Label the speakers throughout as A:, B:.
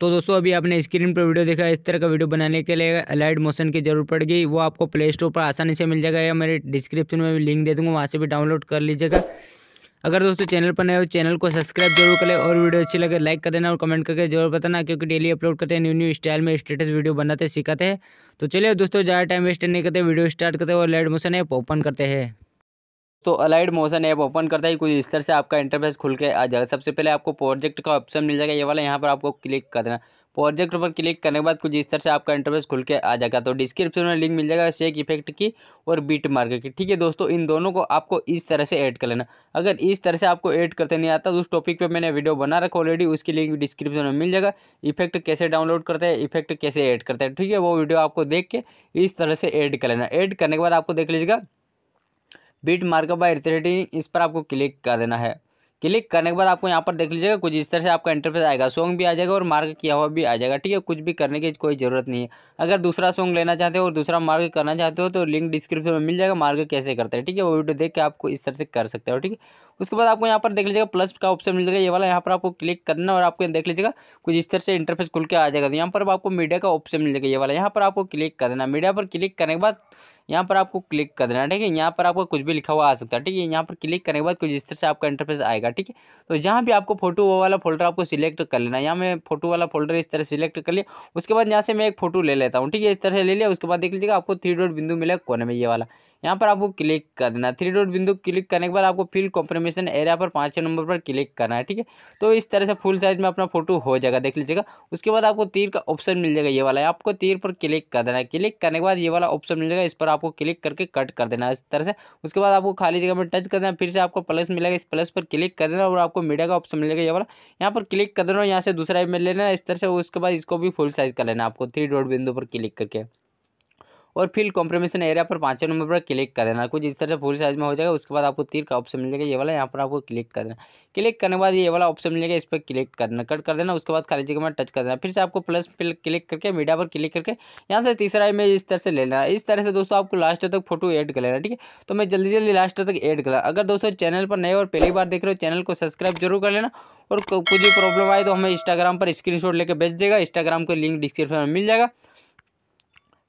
A: तो दोस्तों अभी आपने स्क्रीन पर वीडियो देखा इस तरह का वीडियो बनाने के लिए अलाइट मोशन की जरूरत पड़ेगी वो आपको प्ले स्टोर पर आसानी से मिल जाएगा या मेरे डिस्क्रिप्शन में भी लिंक दे दूँगा वहाँ से भी डाउनलोड कर लीजिएगा अगर दोस्तों चैनल पर नए हो चैनल को सब्सक्राइब जरूर करें और वीडियो अच्छी लगे लाइक कर देना और कमेंट करके जरूर बताना क्योंकि डेली अपलोड करते हैं न्यू न्यू स्टाइल में स्टेटस वीडियो बनाते सिखाते हैं तो चलिए दोस्तों ज़्यादा टाइम वेस्ट नहीं करते वीडियो स्टार्ट करते हैं और लाइट मोशन ऐप ओपन करते हैं तो अलाइड मोशन ऐप ओपन करता है कुछ इस तरह से आपका इंटरफेस खुल के आ जाएगा सबसे पहले आपको प्रोजेक्ट का ऑप्शन मिल जाएगा ये वाला यहाँ पर आपको क्लिक कर देना प्रोजेक्ट पर क्लिक करने के बाद कुछ इस तरह से आपका इंटरफेस खुल के आ जाएगा तो डिस्क्रिप्शन में लिंक मिल जाएगा शेक इफेक्ट की और बीट मार्क की ठीक है दोस्तों इन दोनों को आपको इस तरह से ऐड कर लेना अगर इस तरह से आपको ऐड करते नहीं आता तो उस टॉपिक पे मैंने वीडियो बना रखा ऑलरेडी उसकी लिंक डिस्क्रिप्शन में मिल जाएगा इफेक्ट कैसे डाउनलोड करते हैं इफेक्ट कैसे ऐड करते हैं ठीक है वो वीडियो आपको देख के इस तरह से ऐड कर लेना ऐड करने के बाद आपको देख लीजिएगा बीट मार्कर बाय रिथरेटिंग इस पर आपको क्लिक कर देना है क्लिक करने के बाद आपको यहाँ पर देख लीजिएगा कुछ इस तरह से आपका इंटरफेस आएगा सॉन्ग भी आ जाएगा और मार्क किया हुआ भी आ जाएगा ठीक है कुछ भी करने की कोई ज़रूरत नहीं है अगर दूसरा सॉन्ग लेना चाहते हो और दूसरा मार्क करना चाहते हो तो लिंक डिस्क्रिप्शन में मिल जाएगा मार्क कैसे करते हैं ठीक है वो वीडियो देख के आपको इस तरह से कर सकते हो ठीक है उसके बाद आपको यहाँ पर देख लीजिएगा प्लस का ऑप्शन मिल जाएगा ये वाला यहाँ पर आपको क्लिक करना और आपको देख लीजिएगा कुछ इस तरह से इंटरफेस खुल के आ जाएगा तो यहाँ पर आपको मीडिया का ऑप्शन मिल जाएगा ये वाला यहाँ पर आपको क्लिक कर देना मीडिया पर क्लिक करने के बाद यहाँ पर आपको क्लिक कर देना ठीक है यहाँ पर आपको कुछ भी लिखा हुआ आ सकता है ठीक है यहाँ पर क्लिक करने के बाद कुछ इस तरह से आपका इंटरफेस आएगा ठीक है तो जहाँ भी आपको फोटो वाला फोल्डर आपको सिलेक्ट कर लेना यहाँ मैं फोटो वाला फोल्डर इस तरह सिलेक्ट कर लिया उसके बाद यहाँ से मैं एक फोटो ले लेता हूँ ठीक है इस तरह से ले लिया उसके बाद देख लीजिएगा आपको थ्री डॉट बिंदु मिला कोने में ये वाला यहाँ पर आपको क्लिक कर देना थ्री डॉट बिंदु क्लिक करने के बाद आपको फील्ड कॉम्प्रोमेशन एरिया पर पाँचवें नंबर पर क्लिक करना है ठीक है तो इस तरह से फुल साइज में अपना फोटो हो जाएगा देख लीजिएगा उसके बाद आपको तीर का ऑप्शन मिल जाएगा ये वाला आपको तीर पर क्लिक कर देना है क्लिक करने के बाद ये वाला ऑप्शन मिल जाएगा इस पर आपको क्लिक करके कट कर देना इस तरह से उसके बाद आपको खाली जगह में टच कर देना फिर से आपको प्लस मिलेगा इस प्लस पर क्लिक कर देना और आपको मीडिया का ऑप्शन मिलेगा ये वाला यहाँ पर क्लिक कर देना यहाँ से दूसरा में लेना इस तरह से उसके बाद इसको भी फुल साइज कर लेना आपको थ्री डॉट बिंदु पर क्लिक करके और फिर कॉम्प्रोमेशन एरिया पर पाँचवें नंबर पर क्लिक कर देना कुछ इस तरह से फुल साइज में हो जाएगा उसके बाद आपको तीर का ऑप्शन मिलेगा ये वाला यहाँ पर आपको क्लिक कर देना क्लिक करने के बाद ये वाला ऑप्शन मिलेगा इस पर क्लिक कर देना कट कर देना उसके बाद खाली जगह में टच कर देना फिर से आपको प्लस पर क्लिक करके मीडिया पर क्लिक करके यहाँ से तीसरा इमेज इस तरह से ले लेना इस तरह से दोस्तों आपको लास्ट तक फोटो एड कर लेना ठीक है तो मैं जल्दी जल्दी लास्ट तक एड कर अगर दोस्तों चैनल पर नए और पहली बार देख रहे हो चैनल को सब्सक्राइब जरूर कर लेना और कुछ भी प्रॉब्लम आए तो हमें इंस्टाग्राम पर स्क्रीनशॉट लेकर भेज देगा इंस्टाग्राम का लिंक डिस्क्रिप्शन में मिल जाएगा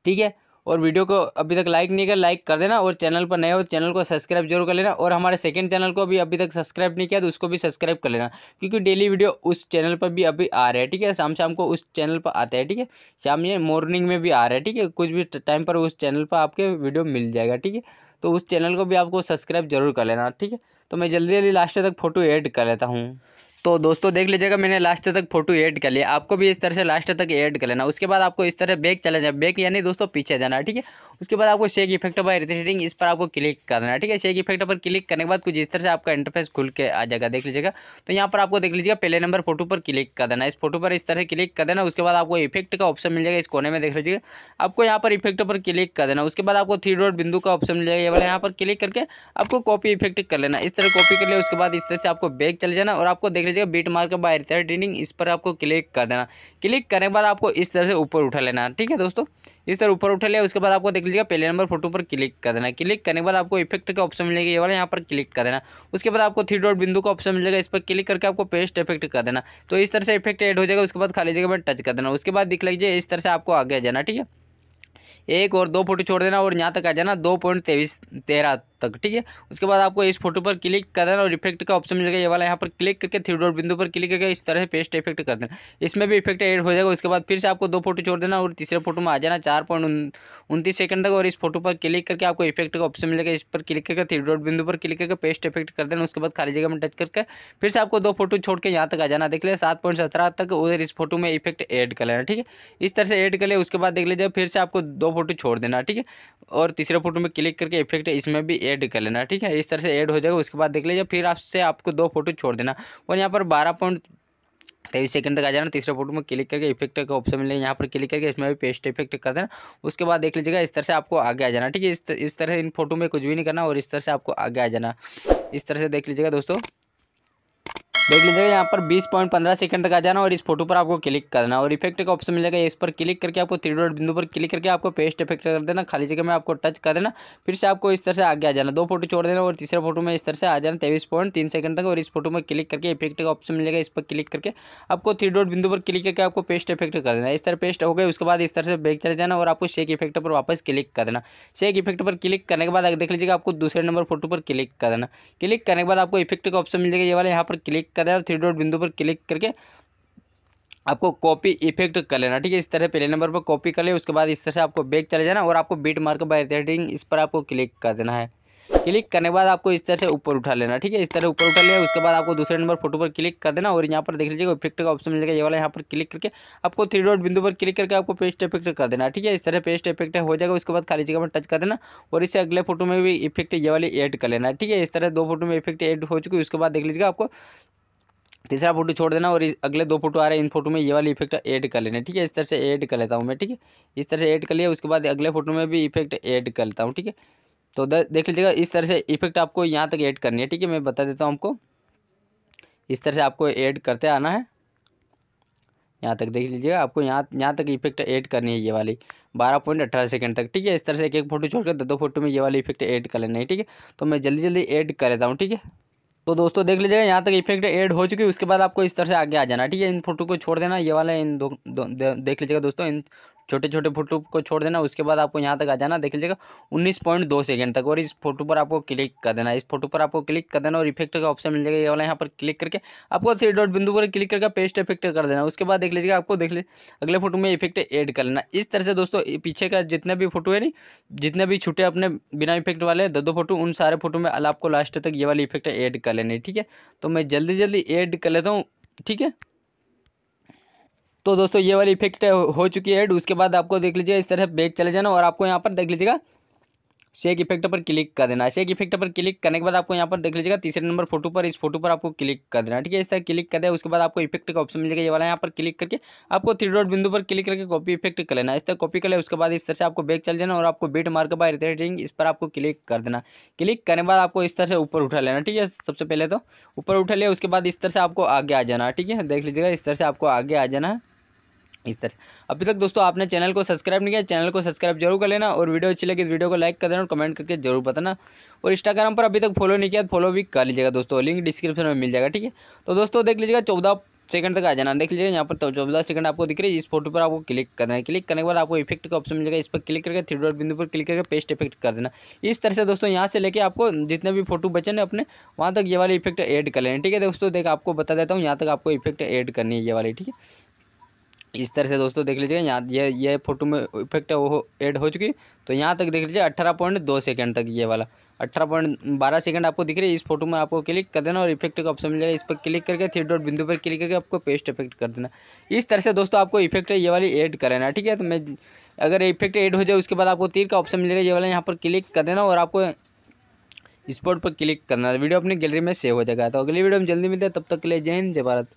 A: ठीक है और वीडियो को अभी तक लाइक नहीं किया लाइक कर देना और चैनल पर नए हो तो चैनल को सब्सक्राइब जरूर कर लेना और हमारे सेकंड चैनल को भी अभी तक सब्सक्राइब नहीं किया तो उसको भी सब्सक्राइब कर लेना क्योंकि डेली वीडियो उस चैनल पर भी अभी आ रहा है ठीक है शाम शाम को उस चैनल पर आता है ठीक है शाम ये मॉर्निंग में भी आ रहा है ठीक है कुछ भी टाइम पर उस चैनल पर आपके वीडियो मिल जाएगा ठीक है तो उस चैनल को भी आपको सब्सक्राइब जरूर कर लेना ठीक है तो मैं जल्दी जल्दी लास्ट तक फोटो एड कर लेता हूँ तो दोस्तों देख लीजिएगा मैंने लास्ट तक फोटो ऐड कर लिया आपको भी इस तरह से लास्ट तक ऐड कर लेना उसके बाद आपको इस तरह बैक चले जाए बैक यानी दोस्तों पीछे जाना ठीक है उसके बाद आपको शेक इफेक्ट बाय रिथेटिंग इस पर आपको क्लिक करना है ठीक है शेक इफेक्ट पर क्लिक करने के बाद कुछ इस तरह से आपका इंटरफेस खुल के आ जाएगा देख लीजिएगा तो यहाँ पर आपको देख लीजिएगा पहले नंबर फोटो पर क्लिक कर देना इस फोटो पर इस तरह से क्लिक कर देना उसके बाद आपको इफेक्ट का ऑप्शन मिल जाएगा इस कोने में देख लीजिएगा आपको यहाँ पर इफेक्ट पर क्लिक कर देना उसके बाद आपको थ्री डॉट बिंदु का ऑप्शन मिल जाएगा ये वाला यहाँ पर क्लिक करके आपको कॉपी इफेक्ट कर लेना इस तरह कॉपी कर लिया उसके बाद इस तरह से आपको बैग चले जाना और आपको देख लीजिएगा बीट मार्क बाय रिथेटिंग इस पर आपको क्लिक कर देना क्लिक करने के बाद आपको इस तरह से ऊपर उठा लेना ठीक है दोस्तों इस तरह ऊपर उठा लिया उसके बाद आपको देख लीजिएगा पहले नंबर फोटो पर क्लिक कर देना क्लिक करने के बाद आपको इफेक्ट का ऑप्शन मिलेगा ये वाला यहाँ पर क्लिक कर देना उसके बाद आपको थ्री डॉट बिंदु का ऑप्शन मिलेगा इस पर क्लिक करके आपको पेस्ट इफेक्ट कर देना तो इस तरह से इफेक्ट एड हो जाएगा उसके बाद खाली जगह पर टच कर देना उसके बाद दिख लीजिए इस तरह से आपको आगे जाना ठीक है एक और दो फोटो छोड़ देना और यहाँ तक आ जाना दो पॉइंट तेईस तेरह तक ठीक है उसके बाद आपको इस फोटो पर क्लिक कर देना और इफेक्ट का ऑप्शन मिलेगा ये वाला यहाँ पर क्लिक करके थ्री डॉट बिंदु पर क्लिक करके इस तरह से पेस्ट इफेक्ट कर देना इसमें भी इफेक्ट एड हो जाएगा उसके बाद फिर से आपको दो फोटो छोड़ देना और तीसरे फोटो में आ जाना चार पॉइंट उनतीस सेकंड तक और इस फोटो पर क्लिक करके आपको इफेक्ट का ऑप्शन मिलेगा इस पर क्लिक करके थ्री डॉट बिंदु पर क्लिक करके पेस्ट इफेक्ट कर देना उसके बाद खाली जगह में टच करके फिर से आपको दो फोटो छोड़ के यहाँ तक आ जाना देख लिया सात पॉइंट सत्रह तक उधर इस फोटो में इफेक्ट एड कर लेना ठीक है इस तरह से एड कर लिया उसके बाद देख लीजिए फिर से आपको दो फोटो छोड़ देना ठीक है और तीसरे फोटो में क्लिक करके इफेक्ट इसमें भी ऐड कर लेना ठीक है इस तरह से ऐड हो जाएगा उसके बाद देख लीजिए फिर आपसे आपको दो फोटो छोड़ देना और यहाँ पर बारह पॉइंट तेईस सेकंड तक आ जाना तीसरे फोटो में क्लिक करके इफेक्ट का ऑप्शन मिलेगा यहाँ पर क्लिक करके इसमें भी पेस्ट इफेक्ट कर देना उसके बाद देख लीजिएगा इस तरह से आपको आगे आ जाना ठीक है इस तरह इन फोटो में कुछ भी नहीं करना और इस तरह से आपको आगे आ जाना इस तरह से देख लीजिएगा दोस्तों देख लीजिएगा यहाँ पर 20.15 सेकंड तक आ जाना और इस फोटो पर आपको क्लिक करना और इफेक्ट का ऑप्शन मिलेगा इस पर क्लिक करके आपको थ्री डॉट बिंदु पर क्लिक करके आपको पेस्ट इफेक्ट कर देना खाली जगह में आपको टच कर देना फिर से आपको इस तरह से आगे आ जाना दो फोटो छोड़ देना और तीसरे फोटो में इस तरह से आ जाना तेईस सेकंड तक और इस फोटो में क्लिक करके इफेक्ट का ऑप्शन मिलेगा इस पर क्लिक करके आपको थ्री डॉट बिंदु पर क्लिक करके आपको पेस्ट इफेक्ट कर देना इस तरह पेस्ट हो गए उसके बाद इस तरह से बैक चले जाना और आपको शेक इफेक्ट पर वापस क्लिक कर देना शेक इफेक्ट पर क्लिक करने के बाद देख लीजिएगा आपको दूसरे नंबर फोटो पर क्लिक कर देना क्लिक करने के बाद आपको इफेक्ट का ऑप्शन मिल जाएगा ये वाला यहाँ पर क्लिक करें और थ्री डॉट बिंदु पर क्लिक करके आपको कॉपी इफेक्ट कर लेना ठीक है इस तरह पहले नंबर पर कॉपी कर ले उसके बाद इस तरह से आपको बैक चले जाना और आपको बीट मार्क बाय रेटिंग इस पर आपको क्लिक कर देना है क्लिक करने के बाद आपको इस तरह से ऊपर उठा लेना ठीक है इस तरह ऊपर उठा लिया उसके बाद आपको दूसरे नंबर फोटो पर क्लिक कर देना और यहाँ पर देख लीजिएगा इफेक्ट का ऑप्शन मिलेगा ये वाला यहाँ पर क्लिक करके आपको थ्री डॉट बिंदु पर क्लिक करके आपको पेस्ट इफेक्ट कर देना ठीक है इस तरह पेस्ट इफेक्ट हो जाएगा उसके बाद खाली जगह पर टच कर देना और इसे अगले फोटो में भी इफेक्ट ये वाली एड कर लेना ठीक है इस तरह दो फोटो में इफेक्ट एड हो चुकी है उसके बाद देख लीजिएगा आपको तीसरा फोटो छोड़ देना और अगले दो फोटो आ रहे हैं इन फोटो में ये वाली इफेक्ट ऐड कर लेना ठीक है इस तरह से ऐड कर लेता हूँ मैं ठीक है इस तरह से ऐड कर लिया उसके बाद अगले फोटो में भी इफेक्ट ऐड कर लेता हूँ ठीक है तो देख लीजिएगा इस तरह से इफेक्ट आपको यहाँ तक ऐड करनी है ठीक है मैं बता देता हूँ आपको इस तरह से आपको ऐड करते आना है यहाँ तक देख लीजिएगा आपको यहाँ यहाँ तक इफेक्ट ऐड करनी है ये वाली बारह पॉइंट अठारह सेकेंड तक ठीक है इस तरह से एक एक फोटो छोड़कर दो दो फोटो में ये वाली इफेक्ट ऐड कर लेना है ठीक है तो मैं जल्दी जल्दी ऐड कर लेता हूँ ठीक है तो दोस्तों देख लीजिएगा यहाँ तक इफेक्ट ऐड हो चुकी है उसके बाद आपको इस तरह से आगे आ जाना ठीक है इन फोटो को छोड़ देना ये वाला इन दो, दो दे, देख लीजिएगा दोस्तों इन छोटे छोटे फोटो को छोड़ देना उसके बाद आपको यहाँ तक आ जाना देख लीजिएगा उन्नीस पॉइंट दो सेकेंड तक और इस फोटो पर आपको क्लिक कर देना इस फोटो पर आपको क्लिक कर देना और इफेक्ट का ऑप्शन मिल जाएगा ये वाला यहाँ पर क्लिक करके आपको थ्री डॉट बिंदु पर क्लिक करके पेस्ट इफेक्ट कर देना उसके बाद देख लीजिएगा आपको देख लीजिए अगले फोटो में इफेक्ट एड कर लेना इस तरह से दोस्तों पीछे का जितने भी फोटो है नहीं जितने भी छुटे अपने बिना इफेक्ट वाले दो दो फोटो उन सारे फोटो में आपको लास्ट तक ये वाली इफेक्ट ऐड कर लेनी ठीक है तो मैं जल्दी जल्दी एड कर लेता हूँ ठीक है तो दोस्तों ये वाली इफेक्ट हो चुकी है उसके बाद आपको देख लीजिए इस तरह बैग चले जाना और आपको यहाँ पर देख लीजिएगा शेक इफेक्ट पर क्लिक कर देना शेक इफेक्ट पर क्लिक करने के बाद आपको यहाँ पर देख लीजिएगा तीसरे नंबर फोटो पर इस फोटो पर आपको क्लिक कर देना ठीक है इस तरह क्लिक कर दे उसके बाद आपको इफेक्ट का ऑप्शन मिल जाएगा ये वाला यहाँ पर क्लिक करके आपको थ्री डॉट बिंदु पर क्लिक करके कॉपी इफेक्ट कर लेना इस तरह कॉपी कर ले उसके बाद इस तरह से आपको बैग चल जाना और आपको बीट मार्क बाय रिटेटिंग इस पर आपको क्लिक कर देना क्लिक करने बाद आपको इस तरह से ऊपर उठा लेना ठीक है सबसे पहले तो ऊपर उठा लिया उसके बाद इस तरह से आपको आगे आ जाना ठीक है देख लीजिएगा इस तरह से आपको आगे आ जाना है इस तरह अभी तक दोस्तों आपने चैनल को सब्सक्राइब नहीं किया चैनल को सब्सक्राइब जरूर कर लेना और वीडियो अच्छी लगी तो वीडियो को लाइक कर देना और कमेंट करके जरूर बताना और इंस्टाग्राम पर अभी तक फॉलो नहीं किया फॉलो तो भी कर लीजिएगा दोस्तों लिंक डिस्क्रिप्शन में मिल जाएगा ठीक है तो दोस्तों देख लीजिएगा चौदह सेकंड तक आ जाना देख लीजिएगा यहाँ पर तो चौदह सेकंड आपको दिख रही है इस फोटो पर आपको क्लिक करना है क्लिक करने के बाद आपको इफेक्ट का ऑप्शन मिलेगा इस पर क्लिक करके थ्री डॉट बिंदु पर क्लिक करके पेस्ट इफेक्ट कर देना इस तरह से दोस्तों यहाँ से लेके आपको जितने भी फोटो बचे ना अपने वहाँ तक ये वाले इफेक्ट ऐड कर लेना ठीक है दोस्तों देख आपको बता देता हूँ यहाँ तक आपको इफेक्ट ऐड करनी है ये वाली ठीक है इस तरह से दोस्तों देख लीजिएगा यहाँ ये ये फोटो में इफेक्ट वो ऐड हो चुकी तो यहाँ तक देख लीजिए अट्ठारह पॉइंट दो सेकेंड तक ये वाला अट्ठारह पॉइंट बारह सेकेंड आपको दिख रही है इस फोटो में आपको क्लिक कर देना और इफेक्ट का ऑप्शन मिल जाएगा इस पर क्लिक करके थ्री डॉट बिंदु पर क्लिक करके आपको पेस्ट इफेक्ट कर देना इस तरह से दोस्तों आपको इफेक्ट ये वाली एड करना ठीक है तो मैं अगर इफेक्ट ऐड हो जाए उसके बाद आपको तीर का ऑप्शन मिलेगा ये वाला यहाँ पर क्लिक कर देना और आपको स्पॉट पर क्लिक करना वीडियो अपनी गैलरी में सेव हो जाएगा तो अगली वीडियो में जल्दी मिलते हैं तब तक के लिए जय हिंद जय भारत